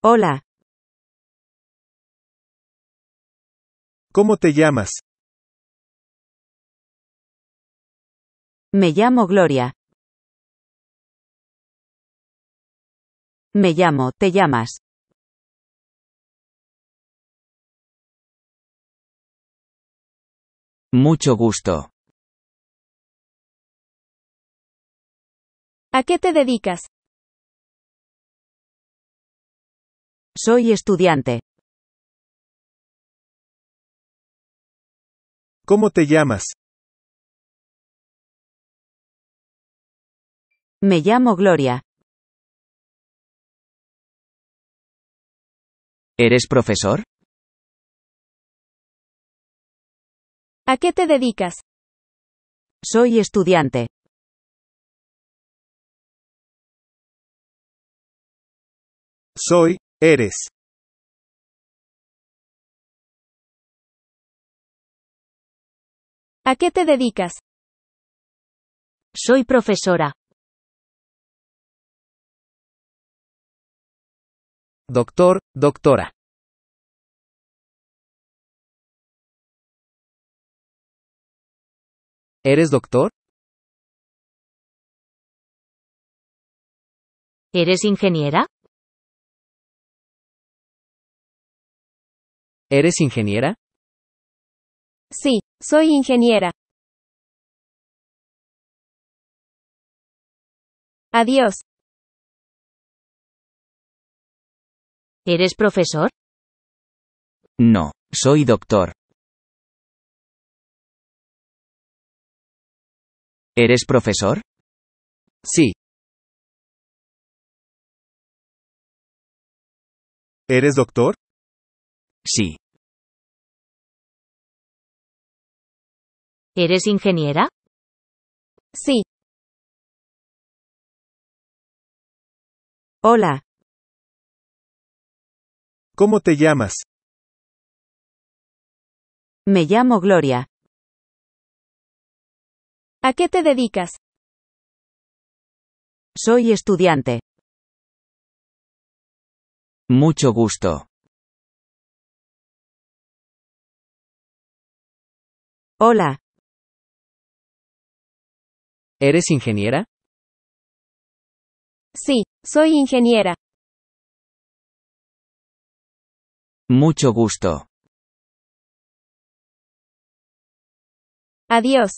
Hola. ¿Cómo te llamas? Me llamo Gloria. Me llamo, te llamas. Mucho gusto. ¿A qué te dedicas? Soy estudiante. ¿Cómo te llamas? Me llamo Gloria. ¿Eres profesor? ¿A qué te dedicas? Soy estudiante. Soy Eres. ¿A qué te dedicas? Soy profesora. Doctor, doctora. ¿Eres doctor? ¿Eres ingeniera? ¿Eres ingeniera? Sí, soy ingeniera. Adiós. ¿Eres profesor? No, soy doctor. ¿Eres profesor? Sí. ¿Eres doctor? Sí. ¿Eres ingeniera? Sí. Hola. ¿Cómo te llamas? Me llamo Gloria. ¿A qué te dedicas? Soy estudiante. Mucho gusto. Hola. ¿Eres ingeniera? Sí, soy ingeniera. Mucho gusto. Adiós.